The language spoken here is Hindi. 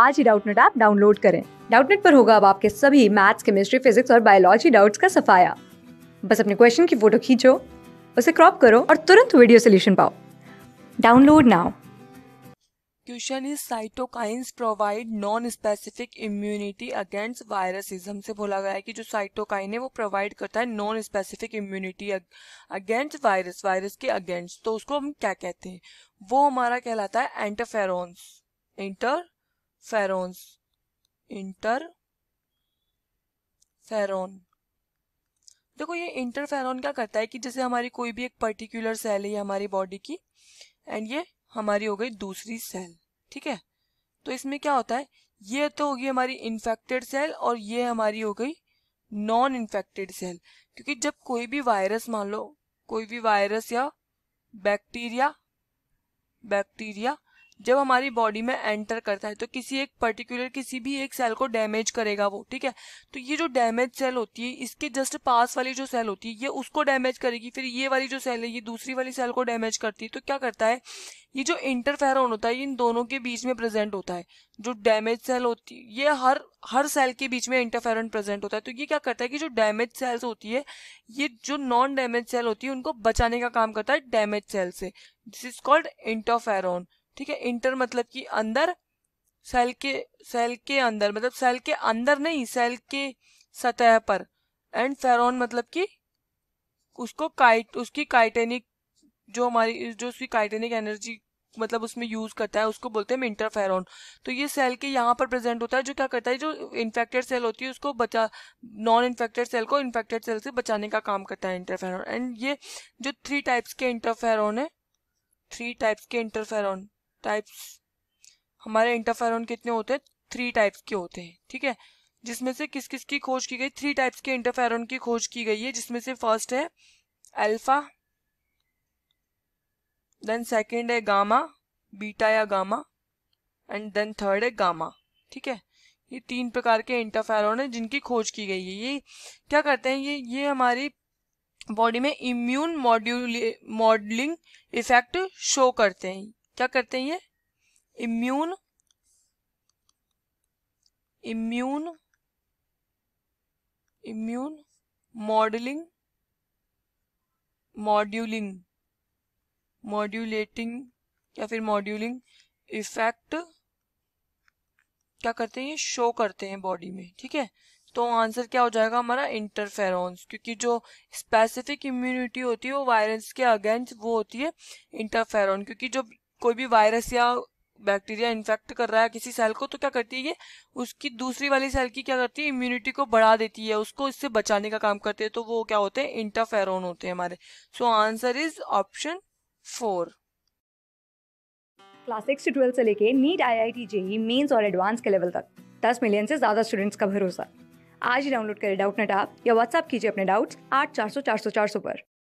आज ही डाउटनेट ऐप डाउनलोड करें डाउटनेट पर होगा अब आपके सभी मैथ्स केमिस्ट्री फिजिक्स और बायोलॉजी डाउट्स का सफाया बस अपने क्वेश्चन की फोटो खींचो उसे क्रॉप करो और तुरंत वीडियो सोल्यूशन पाओ download now question is cytokines provide non specific immunity against viruses हमसे बोला गया है कि जो साइटोकाइन है वो प्रोवाइड करता है non specific immunity against virus virus के अगेंस्ट तो उसको हम क्या कहते हैं वो हमारा कहलाता है एंटरफेरॉन्स इंटर फेरोन्स इंटर फेरोन देखो ये इंटरफेरॉन क्या करता है कि जैसे हमारी कोई भी एक पर्टिकुलर सेल है हमारी बॉडी की एंड ये हमारी हो गई दूसरी सेल ठीक है तो इसमें क्या होता है ये तो होगी हमारी इन्फेक्टेड सेल और ये हमारी हो गई नॉन इन्फेक्टेड सेल क्योंकि जब कोई भी वायरस मान लो कोई भी वायरस या बैक्टीरिया बैक्टीरिया जब हमारी बॉडी में एंटर करता है तो किसी एक पर्टिकुलर किसी भी एक सेल को डैमेज करेगा वो ठीक है तो ये जो डैमेज सेल होती है इसके जस्ट पास वाली जो सेल होती है ये उसको डैमेज करेगी फिर ये वाली जो सेल है ये दूसरी वाली सेल को डैमेज करती है तो क्या करता है ये जो इंटरफेरोन होता है इन दोनों के बीच में प्रेजेंट होता है जो डैमेज सेल होती है ये हर हर सेल के बीच में इंटरफेरन प्रेजेंट होता है तो ये क्या करता है कि जो डैमेज सेल्स होती है ये जो नॉन डैमेज सेल होती है उनको बचाने का काम करता है डैमेज सेल से दिस इज कॉल्ड इंटरफेरोन ठीक है इंटर मतलब कि अंदर सेल के सेल के अंदर मतलब सेल के अंदर नहीं सेल के सतह पर एंड फेरोन मतलब कि उसको काइट उसकी काइटेनिक जो हमारी जो उसकी काइटेनिक एनर्जी मतलब उसमें यूज करता है उसको बोलते हैं इंटरफेरॉन तो ये सेल के यहाँ पर प्रेजेंट होता है जो क्या करता है जो इन्फेक्टेड सेल होती है उसको बचा नॉन इन्फेक्टेड सेल को इन्फेक्टेड सेल से बचाने का काम करता है इंटरफेरॉन एंड ये जो थ्री टाइप्स के इंटरफेरॉन है थ्री टाइप्स के इंटरफेरॉन टाइप्स हमारे इंटरफेरॉन कितने होते हैं थ्री टाइप्स के होते हैं ठीक है जिसमें से किस किस की खोज की गई थ्री टाइप्स के इंटरफेरॉन की खोज की गई है जिसमें से फर्स्ट है अल्फा देन सेकंड है गामा बीटा या गामा एंड देन थर्ड है गामा ठीक है ये तीन प्रकार के इंटरफेरॉन है जिनकी खोज की गई है ये क्या करते हैं ये ये हमारी बॉडी में immune module modelling effect show करते हैं क्या करते हैं ये immune immune immune modelling moduling modulating या फिर मॉड्यूलिंग इफेक्ट क्या करते हैं शो करते हैं बॉडी में ठीक है तो आंसर क्या हो जाएगा हमारा इंटरफेरॉन्स क्योंकि जो स्पेसिफिक इम्यूनिटी होती है वो वायरस के अगेंस्ट वो होती है इंटरफेरॉन क्योंकि जो कोई भी वायरस या बैक्टीरिया इन्फेक्ट कर रहा है किसी सेल को तो क्या करती है ये उसकी दूसरी वाली सेल की क्या करती है इम्यूनिटी को बढ़ा देती है उसको इससे बचाने का काम करती है तो वो क्या होते हैं इंटरफेरोन होते हैं हमारे so answer is option four class six twelfth से लेके NEET I I T JEE mains और एडवांस के लेवल तक दस मिलियन से ज्यादा स्टूडेंट्स का भरोसा आज ही डाउनलोड करें डाउट नेट आप या व्हाट्सअप कीजिए अपने डाउट्स आठ चार सौ चार सौ चार सौ पर